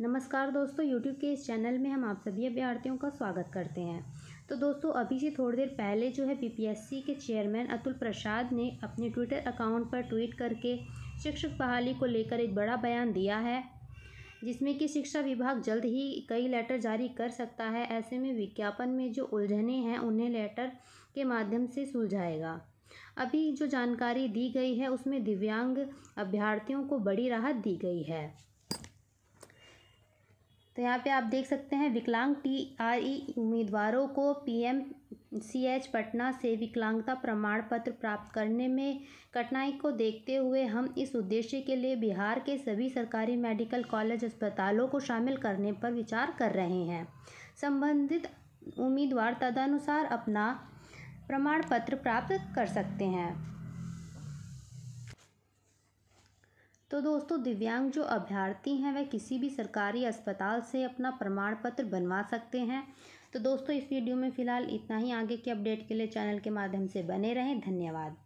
नमस्कार दोस्तों YouTube के इस चैनल में हम आप सभी अभ्यार्थियों का स्वागत करते हैं तो दोस्तों अभी से थोड़ी देर पहले जो है पीपीएससी के चेयरमैन अतुल प्रसाद ने अपने ट्विटर अकाउंट पर ट्वीट करके शिक्षक बहाली को लेकर एक बड़ा बयान दिया है जिसमें कि शिक्षा विभाग जल्द ही कई लेटर जारी कर सकता है ऐसे में विज्ञापन में जो उलझने हैं उन्हें लेटर के माध्यम से सुलझाएगा अभी जो जानकारी दी गई है उसमें दिव्यांग अभ्यर्थियों को बड़ी राहत दी गई है तो यहाँ पे आप देख सकते हैं विकलांग टी आर ई उम्मीदवारों को पीएम सी एच पटना से विकलांगता प्रमाण पत्र प्राप्त करने में कठिनाई को देखते हुए हम इस उद्देश्य के लिए बिहार के सभी सरकारी मेडिकल कॉलेज अस्पतालों को शामिल करने पर विचार कर रहे हैं संबंधित उम्मीदवार तदनुसार अपना प्रमाण पत्र प्राप्त कर सकते हैं तो दोस्तों दिव्यांग जो अभ्यर्थी हैं वह किसी भी सरकारी अस्पताल से अपना प्रमाण पत्र बनवा सकते हैं तो दोस्तों इस वीडियो में फ़िलहाल इतना ही आगे की अपडेट के लिए चैनल के माध्यम से बने रहें धन्यवाद